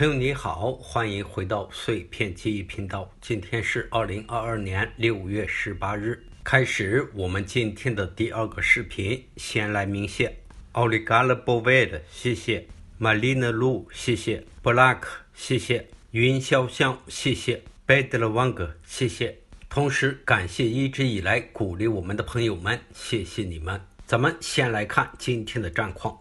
朋友你好，欢迎回到碎片记忆频道。今天是二零二二年六月十八日。开始我们今天的第二个视频。先来鸣谢奥利嘎勒博韦的，谢谢；玛丽娜露，谢谢；布拉克，谢谢；云潇湘，谢谢；白德了万哥，谢谢。同时感谢一直以来鼓励我们的朋友们，谢谢你们。咱们先来看今天的战况。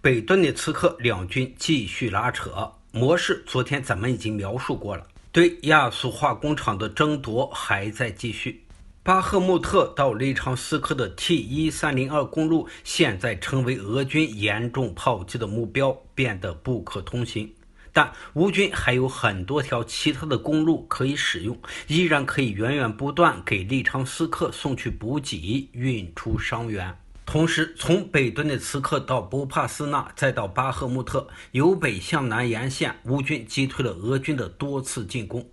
北顿的刺客两军继续拉扯。模式，昨天咱们已经描述过了。对亚速化工厂的争夺还在继续。巴赫穆特到利昌斯克的 T 一三零二公路现在成为俄军严重炮击的目标，变得不可通行。但乌军还有很多条其他的公路可以使用，依然可以源源不断给利昌斯克送去补给，运出伤员。同时，从北顿涅茨克到波帕斯纳，再到巴赫穆特，由北向南沿线，乌军击退了俄军的多次进攻。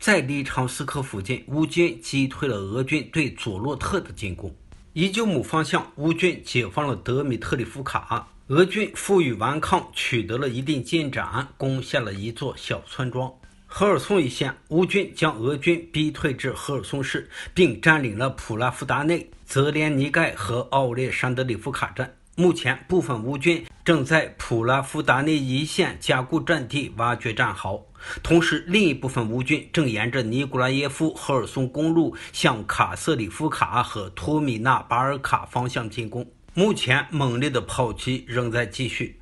在利长斯克附近，乌军击退了俄军对佐洛特的进攻。伊久姆方向，乌军解放了德米特里夫卡，俄军负隅顽抗，取得了一定进展，攻下了一座小村庄。赫尔松一线，乌军将俄军逼退至赫尔松市，并占领了普拉夫达内。泽连尼盖和奥列山德里夫卡站，目前部分乌军正在普拉夫达内一线加固阵地、挖掘战壕，同时另一部分乌军正沿着尼古拉耶夫赫尔松公路向卡瑟里夫卡和托米纳巴尔卡方向进攻。目前猛烈的炮击仍在继续，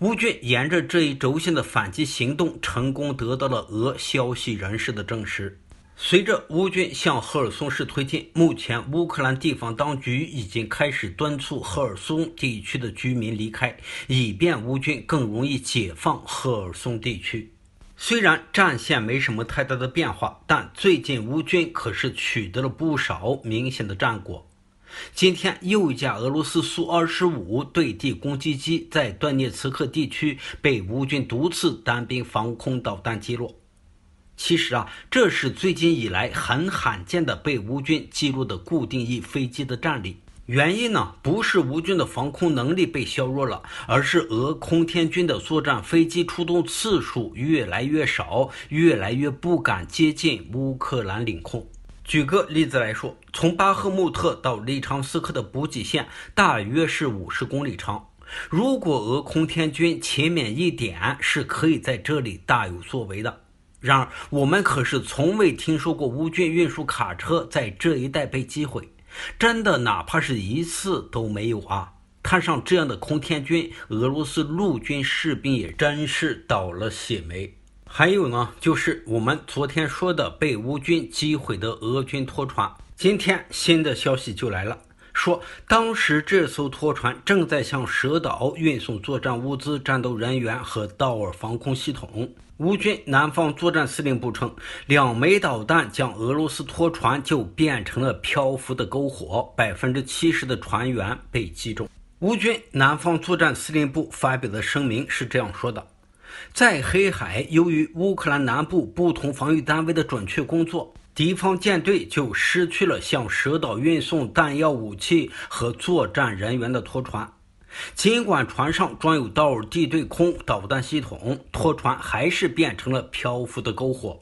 乌军沿着这一轴线的反击行动成功得到了俄消息人士的证实。随着乌军向赫尔松市推进，目前乌克兰地方当局已经开始敦促赫尔松地区的居民离开，以便乌军更容易解放赫尔松地区。虽然战线没什么太大的变化，但最近乌军可是取得了不少明显的战果。今天又一架俄罗斯苏 -25 对地攻击机在顿涅茨克地区被乌军独刺单兵防空导弹击落。其实啊，这是最近以来很罕见的被乌军记录的固定翼飞机的战例。原因呢，不是乌军的防空能力被削弱了，而是俄空天军的作战飞机出动次数越来越少，越来越不敢接近乌克兰领空。举个例子来说，从巴赫穆特到利昌斯克的补给线大约是五十公里长，如果俄空天军勤勉一点，是可以在这里大有作为的。然而，我们可是从未听说过乌军运输卡车在这一带被击毁，真的哪怕是一次都没有啊！摊上这样的空天军，俄罗斯陆军士兵也真是倒了血霉。还有呢，就是我们昨天说的被乌军击毁的俄军拖船，今天新的消息就来了。说，当时这艘拖船正在向蛇岛运送作战物资、战斗人员和道尔防空系统。乌军南方作战司令部称，两枚导弹将俄罗斯拖船就变成了漂浮的篝火，百分之七十的船员被击中。乌军南方作战司令部发表的声明是这样说的：在黑海，由于乌克兰南部不同防御单位的准确工作。敌方舰队就失去了向蛇岛运送弹药、武器和作战人员的拖船。尽管船上装有道尔地对空导弹系统，拖船还是变成了漂浮的篝火。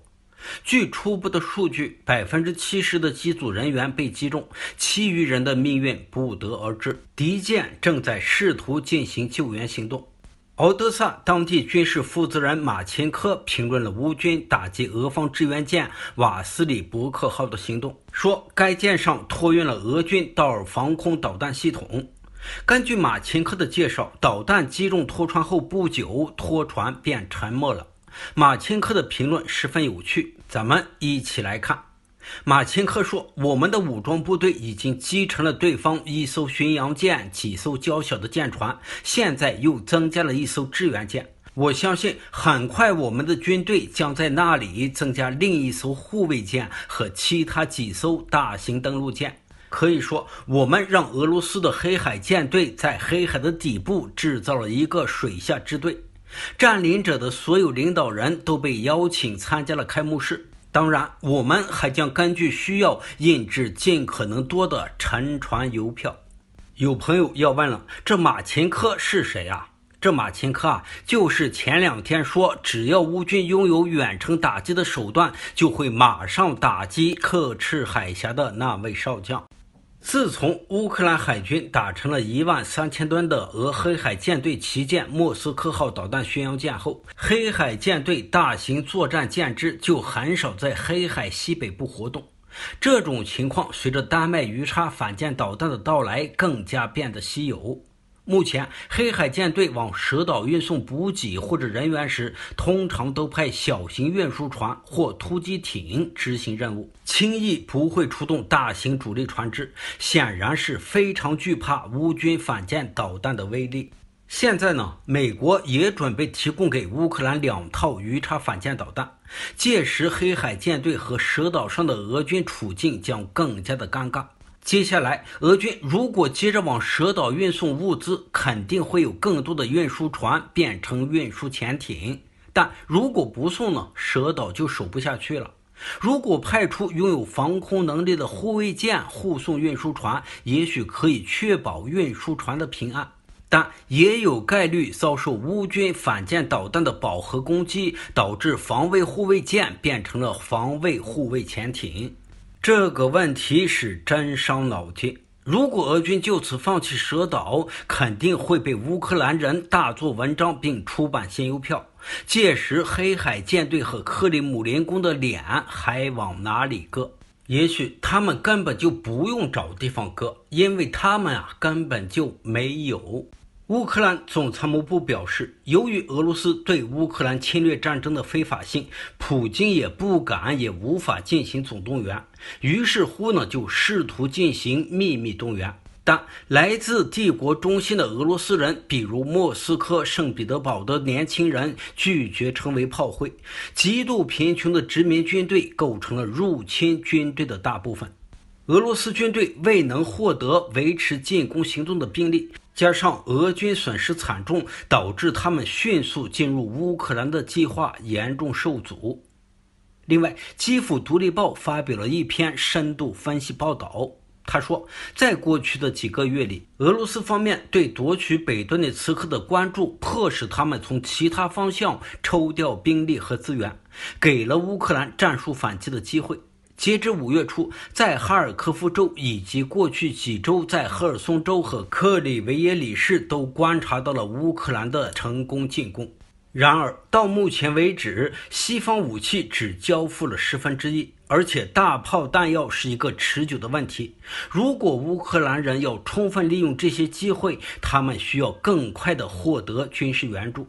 据初步的数据，百分之七十的机组人员被击中，其余人的命运不得而知。敌舰正在试图进行救援行动。敖德萨当地军事负责人马钦科评论了乌军打击俄方支援舰“瓦斯里伯克号”的行动，说该舰上托运了俄军道尔防空导弹系统。根据马钦科的介绍，导弹击中拖船后不久，拖船便沉没了。马钦科的评论十分有趣，咱们一起来看。马钦科说：“我们的武装部队已经击沉了对方一艘巡洋舰、几艘较小的舰船，现在又增加了一艘支援舰。我相信，很快我们的军队将在那里增加另一艘护卫舰和其他几艘大型登陆舰。可以说，我们让俄罗斯的黑海舰队在黑海的底部制造了一个水下支队。占领者的所有领导人都被邀请参加了开幕式。”当然，我们还将根据需要印制尽可能多的沉船邮票。有朋友要问了，这马琴科是谁啊？这马琴科啊，就是前两天说只要乌军拥有远程打击的手段，就会马上打击克赤海峡的那位少将。自从乌克兰海军打沉了一万三千吨的俄黑海舰队旗舰“莫斯科号”导弹巡洋舰后，黑海舰队大型作战舰只就很少在黑海西北部活动。这种情况随着丹麦鱼叉反舰导弹的到来，更加变得稀有。目前，黑海舰队往蛇岛运送补给或者人员时，通常都派小型运输船或突击艇执行任务，轻易不会出动大型主力船只，显然是非常惧怕乌军反舰导弹的威力。现在呢，美国也准备提供给乌克兰两套鱼叉反舰导弹，届时黑海舰队和蛇岛上的俄军处境将更加的尴尬。接下来，俄军如果接着往蛇岛运送物资，肯定会有更多的运输船变成运输潜艇。但如果不送呢，蛇岛就守不下去了。如果派出拥有防空能力的护卫舰护送运输船，也许可以确保运输船的平安，但也有概率遭受乌军反舰导弹的饱和攻击，导致防卫护卫舰变成了防卫护卫潜艇。这个问题是真伤脑筋。如果俄军就此放弃蛇岛，肯定会被乌克兰人大做文章并出版新邮票。届时，黑海舰队和克里姆林宫的脸还往哪里搁？也许他们根本就不用找地方搁，因为他们啊根本就没有。乌克兰总参谋部表示，由于俄罗斯对乌克兰侵略战争的非法性，普京也不敢也无法进行总动员，于是乎呢，就试图进行秘密动员。但来自帝国中心的俄罗斯人，比如莫斯科、圣彼得堡的年轻人，拒绝成为炮灰；极度贫穷的殖民军队构成了入侵军队的大部分。俄罗斯军队未能获得维持进攻行动的兵力，加上俄军损失惨重，导致他们迅速进入乌克兰的计划严重受阻。另外，基辅独立报发表了一篇深度分析报道，他说，在过去的几个月里，俄罗斯方面对夺取北顿涅茨克的关注，迫使他们从其他方向抽调兵力和资源，给了乌克兰战术反击的机会。截至五月初，在哈尔科夫州以及过去几周，在赫尔松州和克里维耶里市都观察到了乌克兰的成功进攻。然而，到目前为止，西方武器只交付了十分之一，而且大炮弹药是一个持久的问题。如果乌克兰人要充分利用这些机会，他们需要更快地获得军事援助。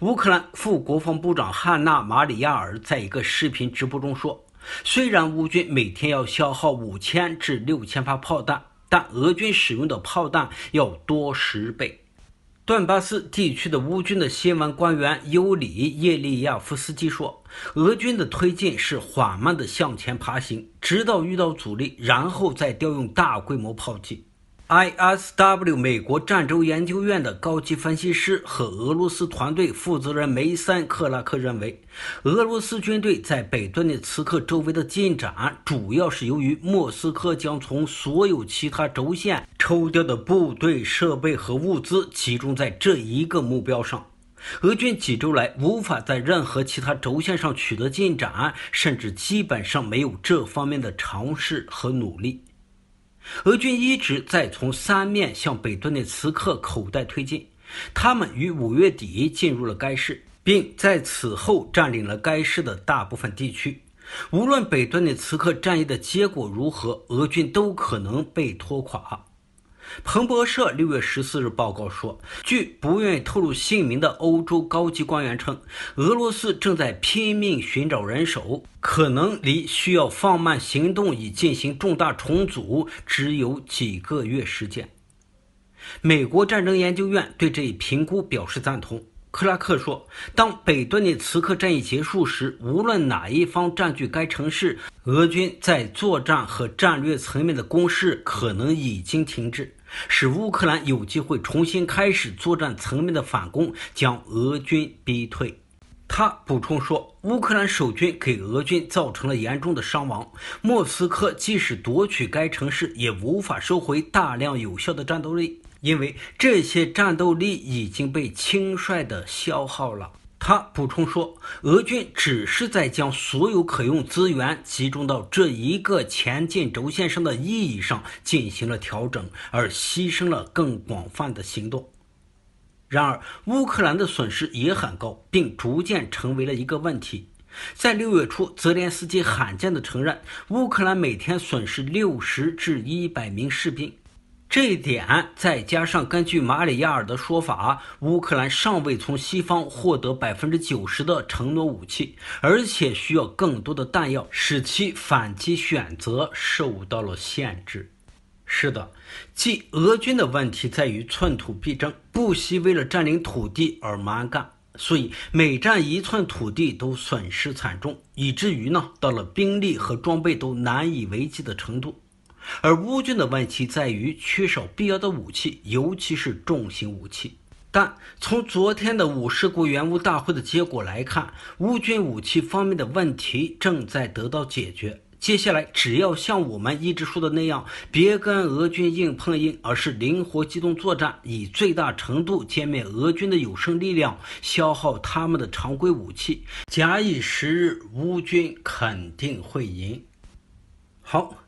乌克兰副国防部长汉娜·马里亚尔在一个视频直播中说。虽然乌军每天要消耗五千至六千发炮弹，但俄军使用的炮弹要多十倍。顿巴斯地区的乌军的新闻官员尤里·叶利亚夫斯基说：“俄军的推进是缓慢的向前爬行，直到遇到阻力，然后再调用大规模炮击。” ISW 美国战争研究院的高级分析师和俄罗斯团队负责人梅森·克拉克认为，俄罗斯军队在北顿涅茨克周围的进展，主要是由于莫斯科将从所有其他轴线抽调的部队、设备和物资集中在这一个目标上。俄军几周来无法在任何其他轴线上取得进展，甚至基本上没有这方面的尝试和努力。俄军一直在从三面向北顿涅茨克口袋推进，他们于五月底进入了该市，并在此后占领了该市的大部分地区。无论北顿涅茨克战役的结果如何，俄军都可能被拖垮。彭博社六月十四日报告说，据不愿意透露姓名的欧洲高级官员称，俄罗斯正在拼命寻找人手，可能离需要放慢行动以进行重大重组只有几个月时间。美国战争研究院对这一评估表示赞同。克拉克说，当北顿涅茨克战役结束时，无论哪一方占据该城市，俄军在作战和战略层面的攻势可能已经停滞。使乌克兰有机会重新开始作战层面的反攻，将俄军逼退。他补充说，乌克兰守军给俄军造成了严重的伤亡。莫斯科即使夺取该城市，也无法收回大量有效的战斗力，因为这些战斗力已经被轻率地消耗了。他补充说，俄军只是在将所有可用资源集中到这一个前进轴线上的意义上进行了调整，而牺牲了更广泛的行动。然而，乌克兰的损失也很高，并逐渐成为了一个问题。在六月初，泽连斯基罕见地承认，乌克兰每天损失六十至一百名士兵。这一点再加上根据马里亚尔的说法，乌克兰尚未从西方获得百分之九十的承诺武器，而且需要更多的弹药，使其反击选择受到了限制。是的，即俄军的问题在于寸土必争，不惜为了占领土地而蛮干，所以每占一寸土地都损失惨重，以至于呢，到了兵力和装备都难以为继的程度。而乌军的问题在于缺少必要的武器，尤其是重型武器。但从昨天的五事故原乌大会的结果来看，乌军武器方面的问题正在得到解决。接下来，只要像我们一直说的那样，别跟俄军硬碰硬，而是灵活机动作战，以最大程度歼灭俄军的有生力量，消耗他们的常规武器。假以时日，乌军肯定会赢。好。